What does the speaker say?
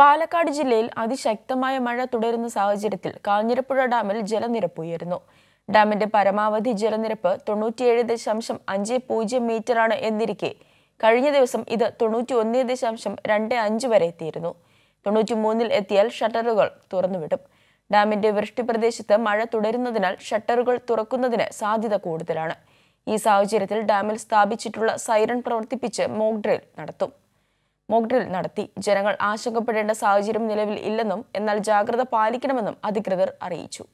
പാലക്കാട് ജില്ലയിൽ അതിശക്തമായ മഴ തുടരുന്ന സാഹചര്യത്തിൽ കാഞ്ഞിരപ്പുഴ ഡാമിൽ ജലനിരപ്പ് ഉയരുന്നു ഡാമിന്റെ പരമാവധി ജലനിരപ്പ് തൊണ്ണൂറ്റിയേഴ് ദശാംശം അഞ്ച് പൂജ്യം മീറ്ററാണ് എന്നിരിക്കെ കഴിഞ്ഞ ദിവസം ഇത് തൊണ്ണൂറ്റി ഒന്ന് ദശാംശം രണ്ട് അഞ്ച് വരെ എത്തിയിരുന്നു തൊണ്ണൂറ്റി മൂന്നിൽ എത്തിയാൽ ഷട്ടറുകൾ തുറന്നുവിടും ഡാമിന്റെ വൃഷ്ടി പ്രദേശത്ത് മഴ തുടരുന്നതിനാൽ ഷട്ടറുകൾ തുറക്കുന്നതിന് സാധ്യത കൂടുതലാണ് ഈ സാഹചര്യത്തിൽ ഡാമിൽ സ്ഥാപിച്ചിട്ടുള്ള സൈറൺ പ്രവർത്തിപ്പിച്ച് മോക്ഡ്രിൽ ഡ്രിൽ നടത്തും മോക്ഡ്രിൽ നടത്തി ജനങ്ങൾ ആശങ്കപ്പെടേണ്ട സാഹചര്യം നിലവിൽ ഇല്ലെന്നും എന്നാൽ ജാഗ്രത പാലിക്കണമെന്നും അധികൃതർ അറിയിച്ചു